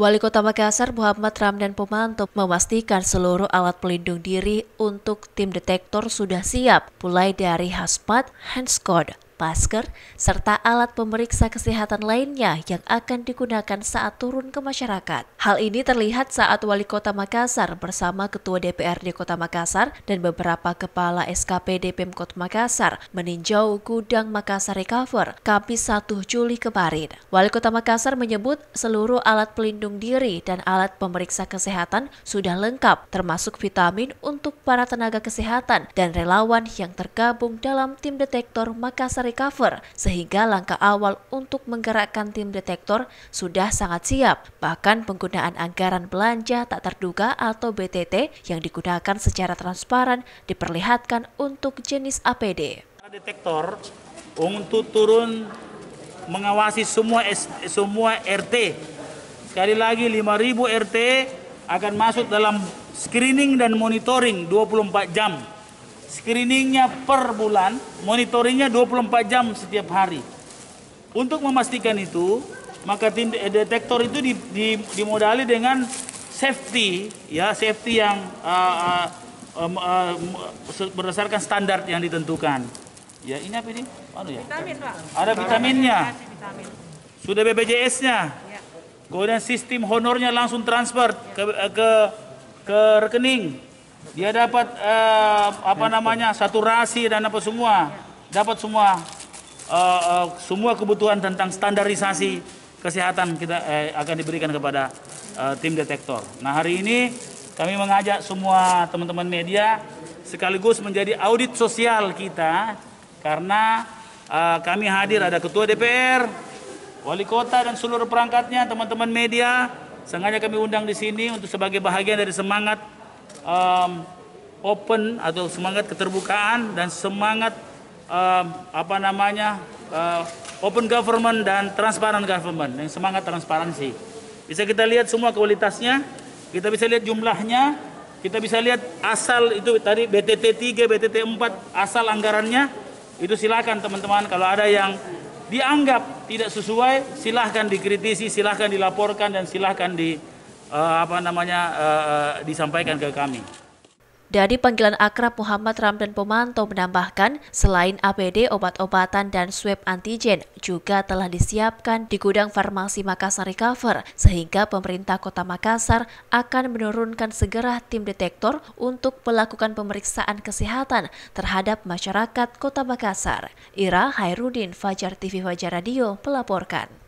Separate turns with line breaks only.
Wali Kota Makassar Muhammad Ramdan Pomanto memastikan seluruh alat pelindung diri untuk tim detektor sudah siap, mulai dari hazmat, handscode, masker, serta alat pemeriksa kesehatan lainnya yang akan digunakan saat turun ke masyarakat. Hal ini terlihat saat Wali Kota Makassar bersama Ketua DPRD Kota Makassar dan beberapa kepala SKPD Pemkot Makassar meninjau Gudang Makassar Recover Kamis 1 Juli kemarin. Wali Kota Makassar menyebut seluruh alat pelindung diri dan alat pemeriksa kesehatan sudah lengkap, termasuk vitamin untuk para tenaga kesehatan dan relawan yang tergabung dalam tim detektor Makassar recover, sehingga langkah awal untuk menggerakkan tim detektor sudah sangat siap. Bahkan penggunaan anggaran belanja tak terduga atau BTT yang digunakan secara transparan diperlihatkan untuk jenis APD.
Detektor untuk turun mengawasi semua semua RT. Sekali lagi 5.000 RT akan masuk dalam screening dan monitoring 24 jam. Screeningnya per bulan, monitoringnya 24 jam setiap hari. Untuk memastikan itu, maka tim detektor itu dimodali dengan safety, ya safety yang uh, uh, uh, uh, berdasarkan standar yang ditentukan. Ya ini apa ini? Anu ya. Vitamin pak. Ada vitaminnya. Sudah BPJS-nya. Ya. Kemudian sistem honornya langsung transfer ke, ke ke rekening dia dapat uh, apa namanya saturasi dan apa semua, dapat semua uh, uh, semua kebutuhan tentang standarisasi kesehatan kita eh, akan diberikan kepada uh, tim detektor. Nah hari ini kami mengajak semua teman-teman media sekaligus menjadi audit sosial kita karena uh, kami hadir ada ketua DPR, wali kota dan seluruh perangkatnya, teman-teman media. Sengaja kami undang di sini untuk sebagai bahagian dari semangat um, open atau semangat keterbukaan dan semangat um, apa namanya uh, open government dan transparan government yang semangat transparansi bisa kita lihat semua kualitasnya kita bisa lihat jumlahnya kita bisa lihat asal itu tadi BTT 3 BTT 4 asal anggarannya itu silakan teman-teman kalau ada yang dianggap tidak sesuai silahkan dikritisi silahkan dilaporkan dan silahkan di uh, apa namanya uh, disampaikan ke kami.
Dari panggilan akrab Muhammad Ramdan Pomanto menambahkan, selain APD, obat-obatan dan swab antigen juga telah disiapkan di gudang farmasi Makassar Recover, sehingga pemerintah kota Makassar akan menurunkan segera tim detektor untuk melakukan pemeriksaan kesehatan terhadap masyarakat kota Makassar. Ira Hairudin, Fajar TV Fajar Radio melaporkan.